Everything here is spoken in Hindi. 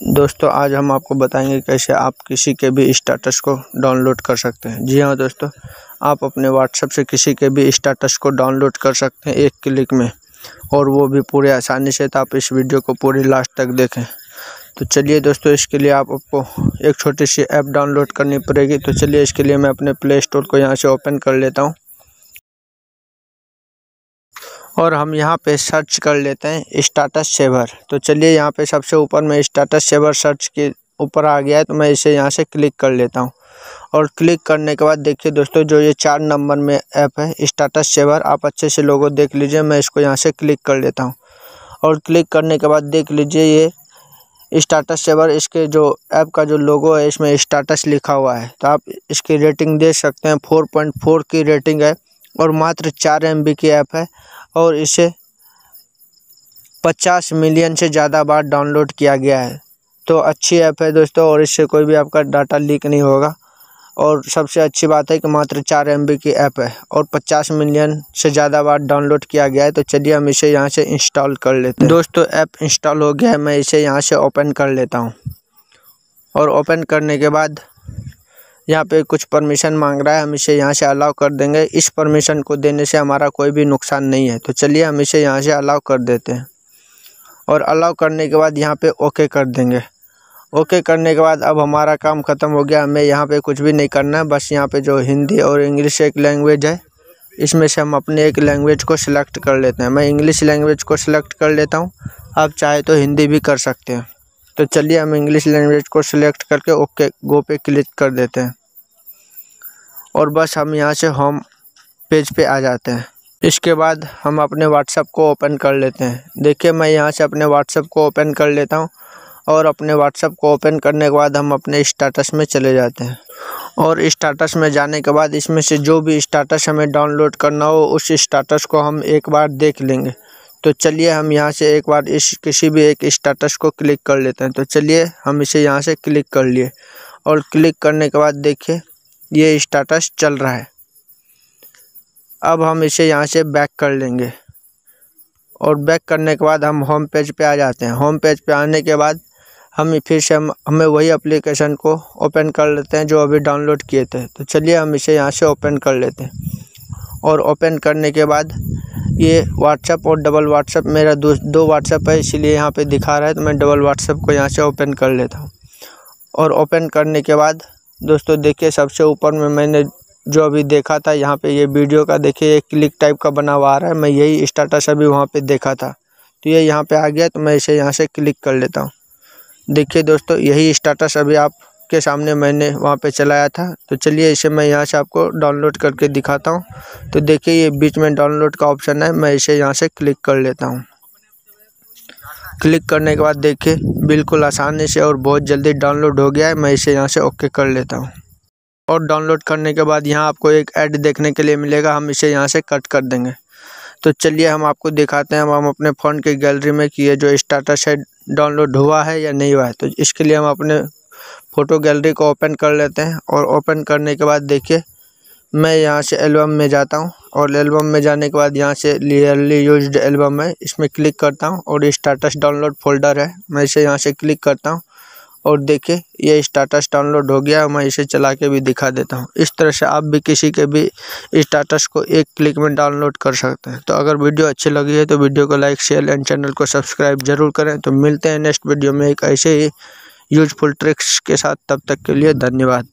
दोस्तों आज हम आपको बताएंगे कैसे आप किसी के भी स्टेटस को डाउनलोड कर सकते हैं जी हाँ दोस्तों आप अपने व्हाट्सएप से किसी के भी स्टेटस को डाउनलोड कर सकते हैं एक क्लिक में और वो भी पूरे आसानी से तो आप इस वीडियो को पूरी लास्ट तक देखें तो चलिए दोस्तों इसके लिए आप आपको एक छोटी सी ऐप डाउनलोड करनी पड़ेगी तो चलिए इसके लिए मैं अपने प्ले स्टोर को यहाँ से ओपन कर लेता हूँ और हम यहाँ पे सर्च कर लेते हैं स्टाटस सेवर तो चलिए यहाँ पे सबसे ऊपर में स्टाटस सेवर सर्च के ऊपर आ गया है तो मैं इसे यहाँ से क्लिक कर लेता हूँ और क्लिक करने के बाद देखिए दोस्तों जो ये चार नंबर में ऐप है स्टाटस सेवर आप अच्छे से लोगों देख लीजिए मैं इसको यहाँ से क्लिक कर लेता हूँ और क्लिक करने के बाद देख लीजिए ये स्टाटस सेवर इसके जो ऐप का जो लोगो है इसमें स्टाटस लिखा हुआ है तो आप इसकी रेटिंग देख सकते हैं 4.4 की रेटिंग है और मात्र चार एम की ऐप है और इसे पचास मिलियन से ज़्यादा बार डाउनलोड किया गया है तो अच्छी ऐप है दोस्तों और इससे कोई भी आपका डाटा लीक नहीं होगा और सबसे अच्छी बात है कि मात्र चार एम की ऐप है और 50 मिलियन से ज़्यादा बार डाउनलोड किया गया है तो चलिए हम इसे यहाँ से इंस्टॉल कर लेते हैं दोस्तों ऐप इंस्टॉल हो गया है मैं इसे यहाँ से ओपन कर लेता हूँ और ओपन करने के बाद यहाँ पे कुछ परमिशन मांग रहा है हम इसे यहाँ से अलाउ कर देंगे इस परमिशन को देने से हमारा कोई भी नुकसान नहीं है तो चलिए हम इसे यहाँ से अलाउ कर देते हैं और अलाउ करने के बाद यहाँ पे ओके कर देंगे ओके करने के बाद अब हमारा काम ख़त्म हो गया हमें यहाँ पे कुछ भी नहीं करना है बस यहाँ पे जो हिंदी और इंग्लिश एक लैंग्वेज है इसमें से हम अपने एक लैंग्वेज को सिलेक्ट कर लेते हैं मैं इंग्लिश लैंग्वेज को सिलेक्ट कर लेता हूँ आप चाहे तो हिंदी भी कर सकते हैं तो चलिए हम इंग्लिश लैंग्वेज को सिलेक्ट करके ओके गो पे क्लिक कर देते हैं और बस हम यहाँ से होम पेज पे आ जाते हैं इसके बाद हम अपने व्हाट्सअप को ओपन कर लेते हैं देखिए मैं यहाँ से अपने व्हाट्सअप को ओपन कर लेता हूँ और अपने व्हाट्सअप को ओपन करने के बाद हम अपने स्टाटस में चले जाते हैं और स्टाटस में जाने के बाद इसमें से जो भी स्टाटस हमें डाउनलोड करना हो उस स्टाटस को हम एक बार देख लेंगे तो चलिए हम यहाँ से एक बार इस किसी भी एक स्टाटस को क्लिक कर लेते हैं तो चलिए हम इसे यहाँ से क्लिक कर लिए और क्लिक करने के बाद देखिए ये स्टेटस चल रहा है अब हम इसे यहाँ से बैक कर लेंगे और बैक करने के बाद हम होम पेज पे आ जाते हैं होम पेज पे आने के बाद हम फिर से हम हमें वही एप्लीकेशन को ओपन कर लेते हैं जो अभी डाउनलोड किए थे तो चलिए हम इसे यहाँ से ओपन कर लेते हैं और ओपन करने के बाद ये व्हाट्सअप और डबल व्हाट्सअप मेरा दो दो व्हाट्सअप है इसीलिए यहाँ पे दिखा रहा है तो मैं डबल व्हाट्सअप को यहाँ से ओपन कर लेता हूँ और ओपन करने के बाद दोस्तों देखिए सबसे ऊपर में मैंने जो अभी देखा था यहाँ पे ये वीडियो का देखिए एक क्लिक टाइप का बना हुआ आ रहा है मैं यही स्टाटस अभी वहाँ पर देखा था तो ये यह यहाँ पर आ गया तो मैं इसे यहाँ से क्लिक कर लेता हूँ देखिए दोस्तों यही स्टाटस अभी आप के सामने मैंने वहाँ पे चलाया था तो चलिए इसे मैं यहाँ से आपको डाउनलोड करके दिखाता हूँ तो देखिए ये बीच में डाउनलोड का ऑप्शन है मैं इसे यहाँ से क्लिक कर लेता हूँ क्लिक करने के बाद देखिए बिल्कुल आसानी से और बहुत जल्दी डाउनलोड हो गया है मैं इसे यहाँ से ओके कर लेता हूँ और डाउनलोड करने के बाद यहाँ आपको एक ऐड देखने के लिए मिलेगा हम इसे यहाँ से कट कर देंगे तो चलिए हम आपको दिखाते हैं हम अपने फ़ोन की गैलरी में कि ये जो स्टाटस है डाउनलोड हुआ है या नहीं हुआ है तो इसके लिए हम अपने फ़ोटो गैलरी को ओपन कर लेते हैं और ओपन करने के बाद देखिए मैं यहाँ से एल्बम में जाता हूँ और एल्बम में जाने के बाद यहाँ से लियरली यूज्ड एल्बम है इसमें क्लिक करता हूँ और स्टाटस डाउनलोड फोल्डर है मैं इसे यहाँ से क्लिक करता हूँ और देखिए ये स्टाटस डाउनलोड हो गया मैं इसे चला के भी दिखा देता हूँ इस तरह से आप भी किसी के भी स्टाटस को एक क्लिक में डाउनलोड कर सकते हैं तो अगर वीडियो अच्छी लगी है तो वीडियो को लाइक शेयर एंड चैनल को सब्सक्राइब जरूर करें तो मिलते हैं नेक्स्ट वीडियो में एक ऐसे ही यूजफुल ट्रिक्स के साथ तब तक के लिए धन्यवाद